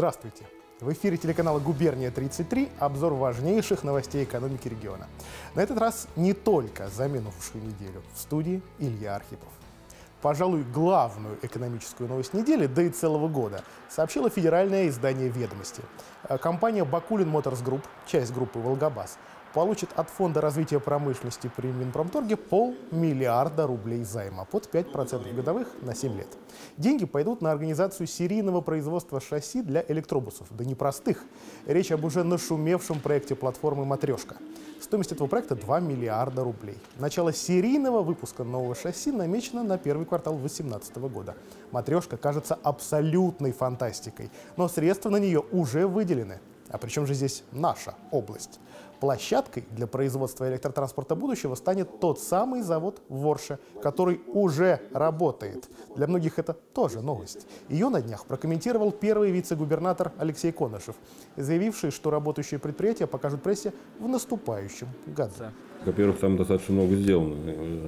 Здравствуйте! В эфире телеканала «Губерния-33» обзор важнейших новостей экономики региона. На этот раз не только за минувшую неделю. В студии Илья Архипов пожалуй, главную экономическую новость недели, да и целого года, сообщило федеральное издание «Ведомости». Э, компания «Бакулин Моторс Групп», часть группы «Волгобас», получит от Фонда развития промышленности при Минпромторге полмиллиарда рублей займа под 5% годовых на 7 лет. Деньги пойдут на организацию серийного производства шасси для электробусов, да непростых. Речь об уже нашумевшем проекте платформы «Матрешка». Стоимость этого проекта 2 миллиарда рублей. Начало серийного выпуска нового шасси намечено на первый квартал 2018 года. «Матрешка» кажется абсолютной фантастикой, но средства на нее уже выделены. А причем же здесь наша область? Площадкой для производства электротранспорта будущего станет тот самый завод в Ворше, который уже работает. Для многих это тоже новость. Ее на днях прокомментировал первый вице-губернатор Алексей Конышев, заявивший, что работающие предприятия покажут прессе в наступающем году. Во-первых, там достаточно много сделано.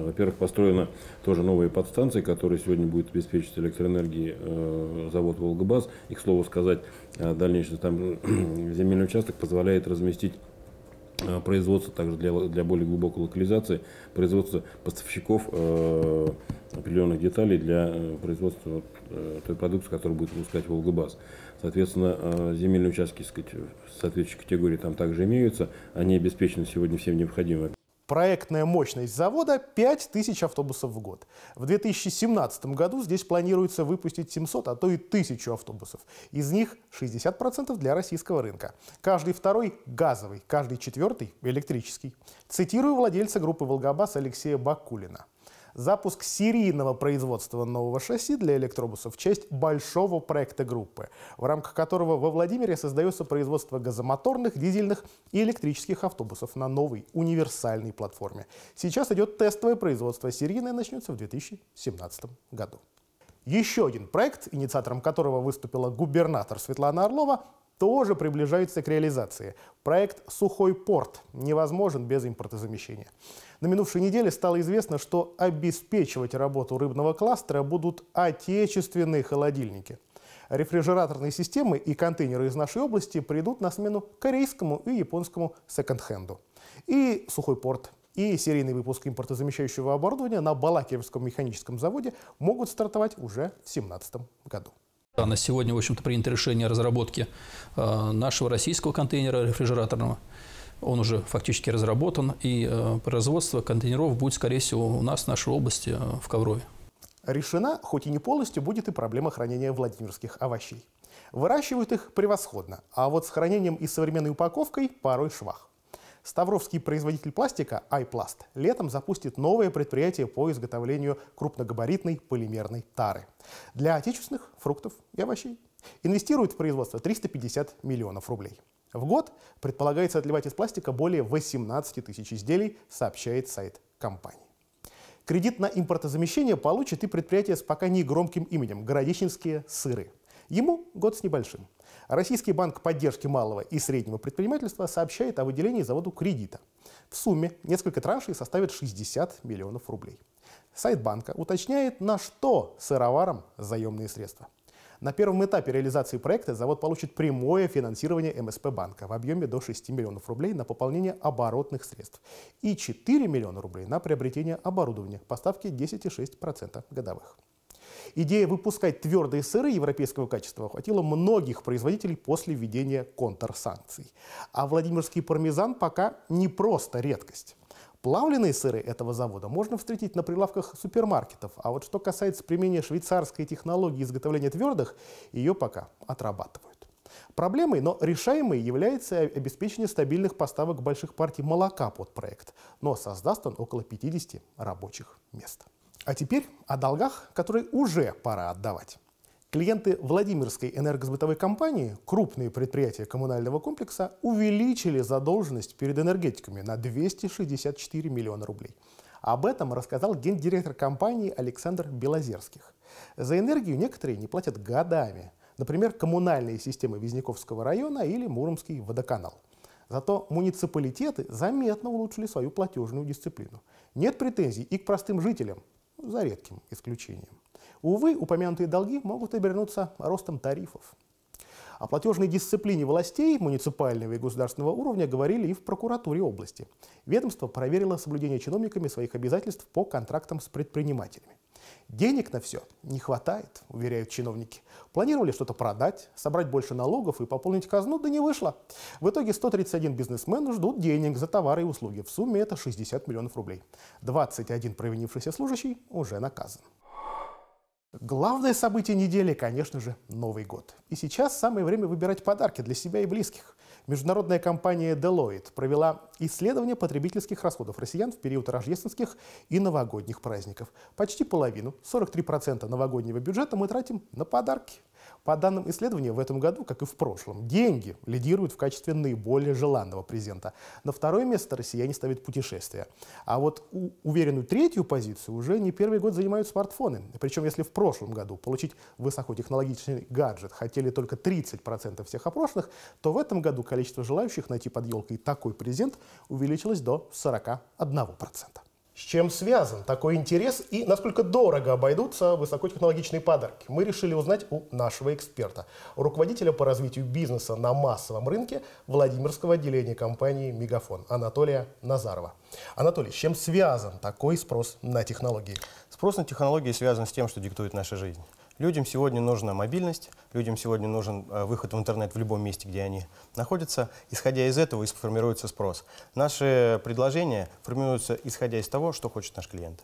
Во-первых, построены тоже новые подстанции, которые сегодня будет обеспечить электроэнергией э, завод «Волгобаз». И, к слову сказать, э, дальнейший там земельный участок позволяет разместить э, производство также для, для более глубокой локализации, производство поставщиков э, определенных деталей для э, производства э, той продукции, которую будет выпускать «Волгобаз». Соответственно, земельные участки сказать, в соответствующей категории там также имеются. Они обеспечены сегодня всем необходимым. Проектная мощность завода 5000 автобусов в год. В 2017 году здесь планируется выпустить 700, а то и 1000 автобусов. Из них 60% для российского рынка. Каждый второй – газовый, каждый четвертый – электрический. Цитирую владельца группы «Волгобас» Алексея Бакулина запуск серийного производства нового шасси для электробусов в честь большого проекта группы, в рамках которого во Владимире создается производство газомоторных, дизельных и электрических автобусов на новой универсальной платформе. Сейчас идет тестовое производство, серийное начнется в 2017 году. Еще один проект, инициатором которого выступила губернатор Светлана Орлова, тоже приближается к реализации. Проект «Сухой порт» невозможен без импортозамещения. На минувшей неделе стало известно, что обеспечивать работу рыбного кластера будут отечественные холодильники. Рефрижераторные системы и контейнеры из нашей области придут на смену корейскому и японскому секонд-хенду. И сухой порт и серийный выпуск импортозамещающего оборудования на Балакиревском механическом заводе могут стартовать уже в 2017 году. На сегодня, в общем-то, принято решение разработки э, нашего российского контейнера рефрижераторного – он уже фактически разработан, и э, производство контейнеров будет, скорее всего, у нас, в нашей области, э, в Коврове. Решена, хоть и не полностью, будет и проблема хранения владимирских овощей. Выращивают их превосходно, а вот с хранением и современной упаковкой порой швах. Ставровский производитель пластика iPlast летом запустит новое предприятие по изготовлению крупногабаритной полимерной тары для отечественных фруктов и овощей. Инвестирует в производство 350 миллионов рублей. В год предполагается отливать из пластика более 18 тысяч изделий, сообщает сайт компании. Кредит на импортозамещение получит и предприятие с пока не громким именем – Городищенские сыры. Ему год с небольшим. Российский банк поддержки малого и среднего предпринимательства сообщает о выделении заводу кредита. В сумме несколько траншей составит 60 миллионов рублей. Сайт банка уточняет, на что сыроварам заемные средства. На первом этапе реализации проекта завод получит прямое финансирование МСП банка в объеме до 6 миллионов рублей на пополнение оборотных средств и 4 миллиона рублей на приобретение оборудования по ставке 10,6% годовых. Идея выпускать твердые сыры европейского качества охватила многих производителей после введения контрсанкций. А Владимирский пармезан пока не просто редкость. Плавленые сыры этого завода можно встретить на прилавках супермаркетов, а вот что касается применения швейцарской технологии изготовления твердых, ее пока отрабатывают. Проблемой, но решаемой является обеспечение стабильных поставок больших партий молока под проект, но создаст он около 50 рабочих мест. А теперь о долгах, которые уже пора отдавать. Клиенты Владимирской энергосбытовой компании, крупные предприятия коммунального комплекса, увеличили задолженность перед энергетиками на 264 миллиона рублей. Об этом рассказал гендиректор компании Александр Белозерских. За энергию некоторые не платят годами. Например, коммунальные системы Визняковского района или Муромский водоканал. Зато муниципалитеты заметно улучшили свою платежную дисциплину. Нет претензий и к простым жителям, за редким исключением. Увы, упомянутые долги могут обернуться ростом тарифов. О платежной дисциплине властей муниципального и государственного уровня говорили и в прокуратуре области. Ведомство проверило соблюдение чиновниками своих обязательств по контрактам с предпринимателями. Денег на все не хватает, уверяют чиновники. Планировали что-то продать, собрать больше налогов и пополнить казну, да не вышло. В итоге 131 бизнесмен ждут денег за товары и услуги. В сумме это 60 миллионов рублей. 21 провинившийся служащий уже наказан. Главное событие недели, конечно же, Новый год. И сейчас самое время выбирать подарки для себя и близких. Международная компания Deloitte провела исследование потребительских расходов россиян в период рождественских и новогодних праздников. Почти половину, 43% новогоднего бюджета мы тратим на подарки. По данным исследования, в этом году, как и в прошлом, деньги лидируют в качестве наиболее желанного презента. На второе место россияне ставят путешествия. А вот уверенную третью позицию уже не первый год занимают смартфоны. Причем, если в прошлом прошлом году получить высокотехнологичный гаджет хотели только 30% всех опрошенных, то в этом году количество желающих найти под елкой такой презент увеличилось до 41%. С чем связан такой интерес и насколько дорого обойдутся высокотехнологичные подарки, мы решили узнать у нашего эксперта, руководителя по развитию бизнеса на массовом рынке Владимирского отделения компании «Мегафон» Анатолия Назарова. Анатолий, с чем связан такой спрос на технологии? Спрос на технологии связан с тем, что диктует наша жизнь. Людям сегодня нужна мобильность, людям сегодня нужен э, выход в интернет в любом месте, где они находятся. Исходя из этого и сформируется спрос. Наши предложения формируются исходя из того, что хочет наш клиент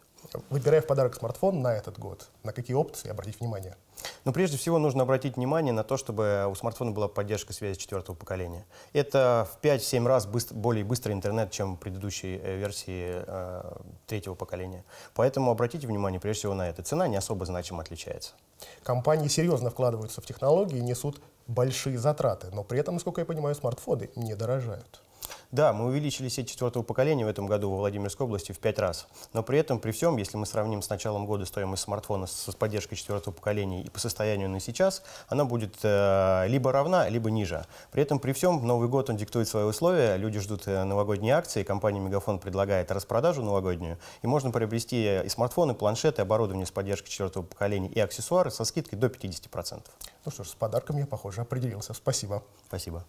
выбирая в подарок смартфон на этот год, на какие опции обратить внимание? Но ну, прежде всего нужно обратить внимание на то, чтобы у смартфона была поддержка связи четвертого поколения. Это в 5-7 раз быстр, более быстрый интернет, чем предыдущей э, версии э, третьего поколения. Поэтому обратите внимание прежде всего на это. Цена не особо значимо отличается. Компании серьезно вкладываются в технологии и несут большие затраты, но при этом, насколько я понимаю, смартфоны не дорожают. Да, мы увеличили сеть четвертого поколения в этом году во Владимирской области в пять раз. Но при этом, при всем, если мы сравним с началом года стоимость смартфона с, с поддержкой четвертого поколения и по состоянию на сейчас, она будет э, либо равна, либо ниже. При этом, при всем, Новый год он диктует свои условия, люди ждут э, новогодние акции, компания «Мегафон» предлагает распродажу новогоднюю, и можно приобрести э, и смартфоны, и планшеты, оборудование с поддержкой четвертого поколения и аксессуары со скидкой до 50%. Ну что ж, с подарком я, похоже, определился. Спасибо. Спасибо.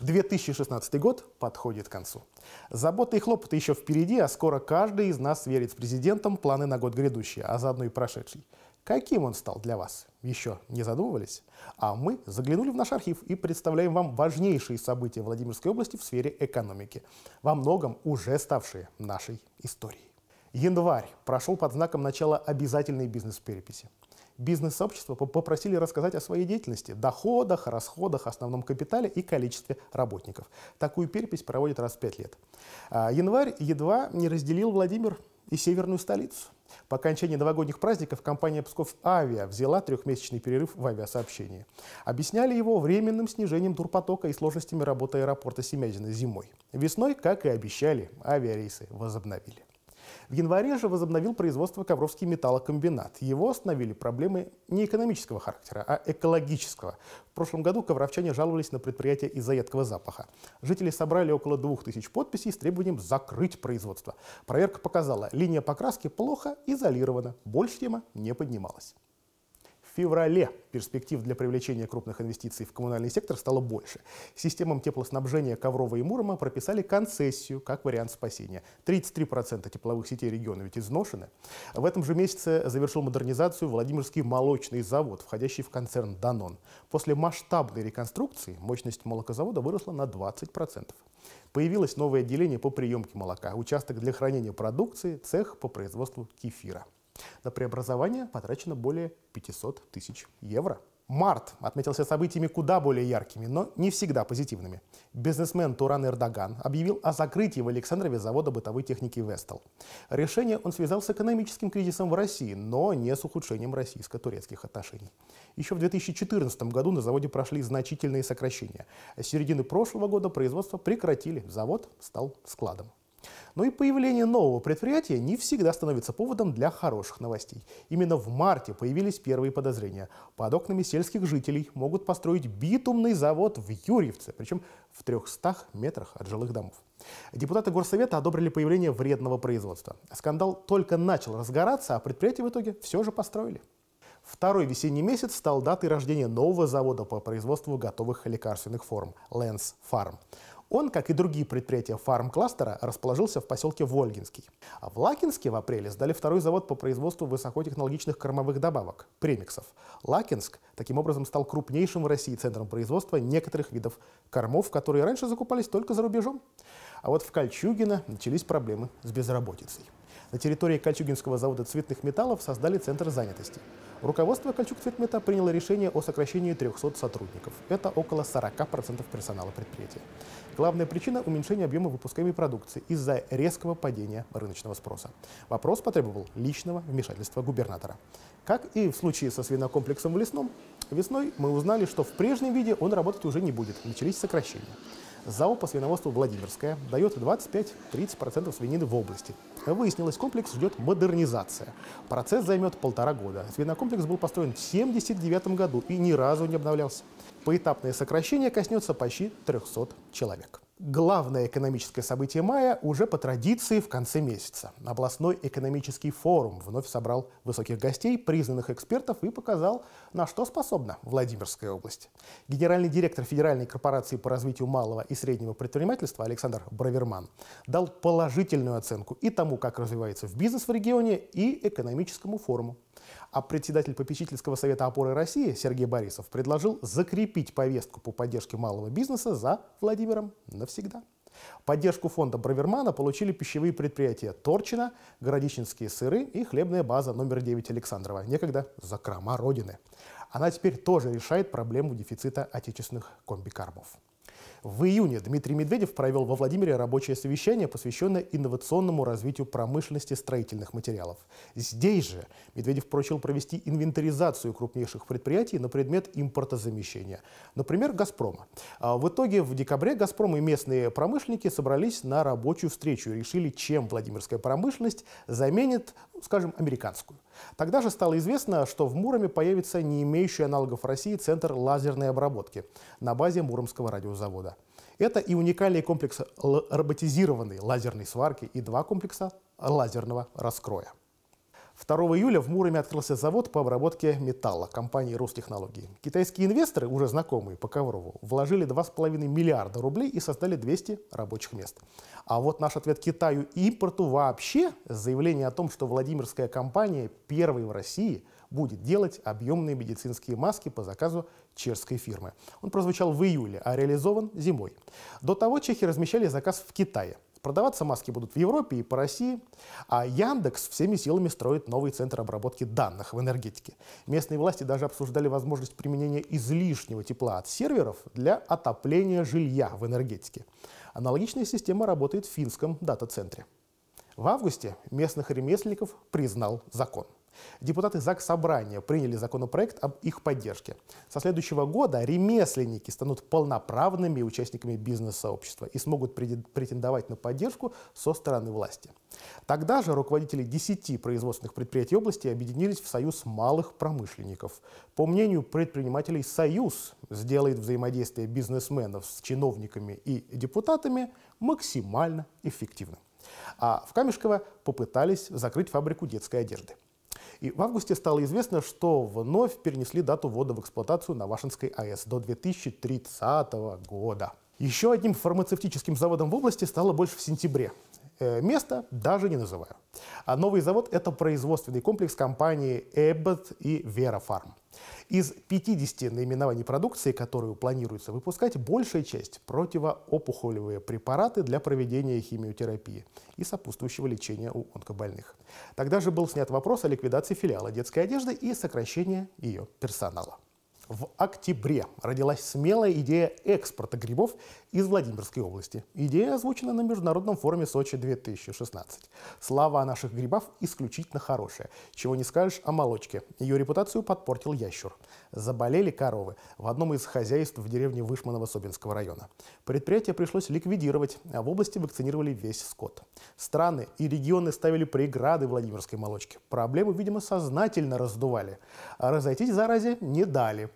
2016 год подходит к концу. Заботы и хлопоты еще впереди, а скоро каждый из нас верит с президентом планы на год грядущий, а заодно и прошедший. Каким он стал для вас? Еще не задумывались? А мы заглянули в наш архив и представляем вам важнейшие события Владимирской области в сфере экономики, во многом уже ставшие нашей историей. Январь прошел под знаком начала обязательной бизнес-переписи бизнес-сообщества попросили рассказать о своей деятельности, доходах, расходах, основном капитале и количестве работников. Такую перепись проводят раз в пять лет. А, январь едва не разделил Владимир и северную столицу. По окончании новогодних праздников компания Псков Авиа взяла трехмесячный перерыв в авиасообщении. Объясняли его временным снижением турпотока и сложностями работы аэропорта Семязина зимой. Весной, как и обещали, авиарейсы возобновили. В январе же возобновил производство Ковровский металлокомбинат. Его остановили проблемы не экономического характера, а экологического. В прошлом году ковровчане жаловались на предприятие из-за едкого запаха. Жители собрали около 2000 подписей с требованием закрыть производство. Проверка показала, линия покраски плохо изолирована, больше тема не поднималась феврале перспектив для привлечения крупных инвестиций в коммунальный сектор стало больше. Системам теплоснабжения Коврова и Мурома прописали концессию как вариант спасения. 33% тепловых сетей региона ведь изношены. В этом же месяце завершил модернизацию Владимирский молочный завод, входящий в концерн «Данон». После масштабной реконструкции мощность молокозавода выросла на 20%. Появилось новое отделение по приемке молока, участок для хранения продукции, цех по производству кефира. На преобразование потрачено более 500 тысяч евро. Март отметился событиями куда более яркими, но не всегда позитивными. Бизнесмен Туран Эрдоган объявил о закрытии в Александрове завода бытовой техники «Вестел». Решение он связал с экономическим кризисом в России, но не с ухудшением российско-турецких отношений. Еще в 2014 году на заводе прошли значительные сокращения. С середины прошлого года производство прекратили, завод стал складом. Но ну и появление нового предприятия не всегда становится поводом для хороших новостей. Именно в марте появились первые подозрения. Под окнами сельских жителей могут построить битумный завод в Юрьевце, причем в 300 метрах от жилых домов. Депутаты Горсовета одобрили появление вредного производства. Скандал только начал разгораться, а предприятие в итоге все же построили. Второй весенний месяц стал датой рождения нового завода по производству готовых лекарственных форм – Lens Farm. Он, как и другие предприятия фарм-кластера, расположился в поселке Вольгинский. А в Лакинске в апреле сдали второй завод по производству высокотехнологичных кормовых добавок – премиксов. Лакинск таким образом стал крупнейшим в России центром производства некоторых видов кормов, которые раньше закупались только за рубежом. А вот в Кольчугино начались проблемы с безработицей. На территории Кольчугинского завода цветных металлов создали центр занятости. Руководство Кольчуг Цветмета приняло решение о сокращении 300 сотрудников. Это около 40% персонала предприятия. Главная причина – уменьшение объема выпускаемой продукции из-за резкого падения рыночного спроса. Вопрос потребовал личного вмешательства губернатора. Как и в случае со свинокомплексом в Лесном, Весной мы узнали, что в прежнем виде он работать уже не будет. Начались сокращения. ЗАО по свиноводству «Владимирская» дает 25-30% свинины в области. Выяснилось, комплекс ждет модернизация. Процесс займет полтора года. Свинокомплекс был построен в 1979 году и ни разу не обновлялся. Поэтапное сокращение коснется почти 300 человек. Главное экономическое событие мая уже по традиции в конце месяца. Областной экономический форум вновь собрал высоких гостей, признанных экспертов и показал, на что способна Владимирская область. Генеральный директор Федеральной корпорации по развитию малого и среднего предпринимательства Александр Браверман дал положительную оценку и тому, как развивается в бизнес в регионе, и экономическому форуму. А председатель попечительского совета опоры России Сергей Борисов предложил закрепить повестку по поддержке малого бизнеса за Владимиром навсегда. Поддержку фонда Бравермана получили пищевые предприятия Торчина, Городичинские сыры и хлебная база номер 9 Александрова, некогда закрома Родины. Она теперь тоже решает проблему дефицита отечественных комбикарбов. В июне Дмитрий Медведев провел во Владимире рабочее совещание, посвященное инновационному развитию промышленности строительных материалов. Здесь же Медведев поручил провести инвентаризацию крупнейших предприятий на предмет импортозамещения. Например, «Газпрома». А в итоге в декабре «Газпром» и местные промышленники собрались на рабочую встречу и решили, чем владимирская промышленность заменит, скажем, американскую. Тогда же стало известно, что в Муроме появится не имеющий аналогов в России центр лазерной обработки на базе Муромского радиозавода. Это и уникальный комплекс роботизированной лазерной сварки, и два комплекса лазерного раскроя. 2 июля в Муроме открылся завод по обработке металла компании «Ростехнологии». Китайские инвесторы, уже знакомые по Коврову, вложили 2,5 миллиарда рублей и создали 200 рабочих мест. А вот наш ответ Китаю и импорту вообще – заявление о том, что Владимирская компания первой в России будет делать объемные медицинские маски по заказу чешской фирмы. Он прозвучал в июле, а реализован зимой. До того чехи размещали заказ в Китае – Продаваться маски будут в Европе и по России, а Яндекс всеми силами строит новый центр обработки данных в энергетике. Местные власти даже обсуждали возможность применения излишнего тепла от серверов для отопления жилья в энергетике. Аналогичная система работает в финском дата-центре. В августе местных ремесленников признал закон. Депутаты ЗАГС Собрания приняли законопроект об их поддержке. Со следующего года ремесленники станут полноправными участниками бизнес-сообщества и смогут претендовать на поддержку со стороны власти. Тогда же руководители 10 производственных предприятий области объединились в Союз малых промышленников. По мнению предпринимателей, Союз сделает взаимодействие бизнесменов с чиновниками и депутатами максимально эффективным. А в Камешково попытались закрыть фабрику детской одежды – и в августе стало известно, что вновь перенесли дату ввода в эксплуатацию на Вашинской АЭС до 2030 года. Еще одним фармацевтическим заводом в области стало больше в сентябре. Э, место даже не называю. А новый завод – это производственный комплекс компании Эббот и Верафарм. Из 50 наименований продукции, которую планируется выпускать, большая часть – противоопухолевые препараты для проведения химиотерапии и сопутствующего лечения у онкобольных. Тогда же был снят вопрос о ликвидации филиала детской одежды и сокращении ее персонала. В октябре родилась смелая идея экспорта грибов из Владимирской области. Идея озвучена на Международном форуме Сочи-2016. Слава о наших грибах исключительно хорошая. Чего не скажешь о молочке. Ее репутацию подпортил ящур. Заболели коровы в одном из хозяйств в деревне Вышманово-Собинского района. Предприятие пришлось ликвидировать, а в области вакцинировали весь скот. Страны и регионы ставили преграды Владимирской молочке. Проблему, видимо, сознательно раздували. А разойтись заразе не дали.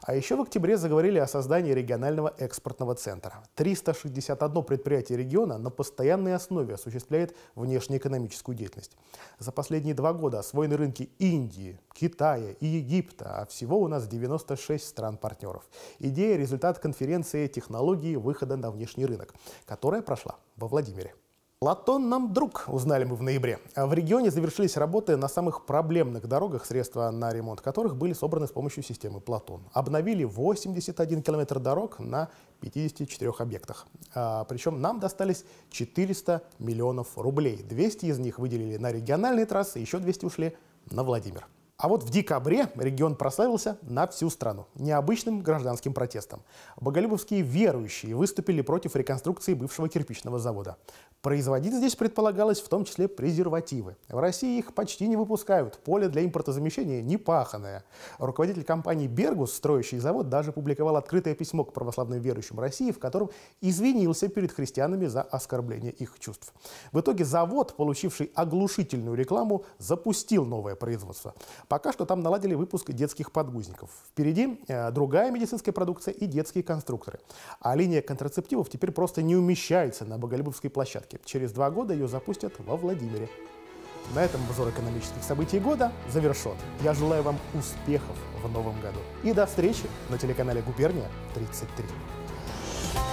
А еще в октябре заговорили о создании регионального экспортного центра. 361 предприятие региона на постоянной основе осуществляет внешнеэкономическую деятельность. За последние два года освоены рынки Индии, Китая и Египта, а всего у нас 96 стран-партнеров. Идея – результат конференции «Технологии выхода на внешний рынок», которая прошла во Владимире. Платон нам друг, узнали мы в ноябре. А в регионе завершились работы на самых проблемных дорогах, средства на ремонт которых были собраны с помощью системы Платон. Обновили 81 километр дорог на 54 объектах. А, причем нам достались 400 миллионов рублей. 200 из них выделили на региональные трассы, еще 200 ушли на Владимир. А вот в декабре регион прославился на всю страну необычным гражданским протестом. Боголюбовские верующие выступили против реконструкции бывшего кирпичного завода. Производить здесь предполагалось в том числе презервативы. В России их почти не выпускают, поле для импортозамещения не паханое. Руководитель компании «Бергус», строящий завод, даже публиковал открытое письмо к православным верующим России, в котором извинился перед христианами за оскорбление их чувств. В итоге завод, получивший оглушительную рекламу, запустил новое производство. Пока что там наладили выпуск детских подгузников. Впереди э, другая медицинская продукция и детские конструкторы. А линия контрацептивов теперь просто не умещается на Боголюбовской площадке. Через два года ее запустят во Владимире. На этом обзор экономических событий года завершен. Я желаю вам успехов в новом году. И до встречи на телеканале «Губерния 33».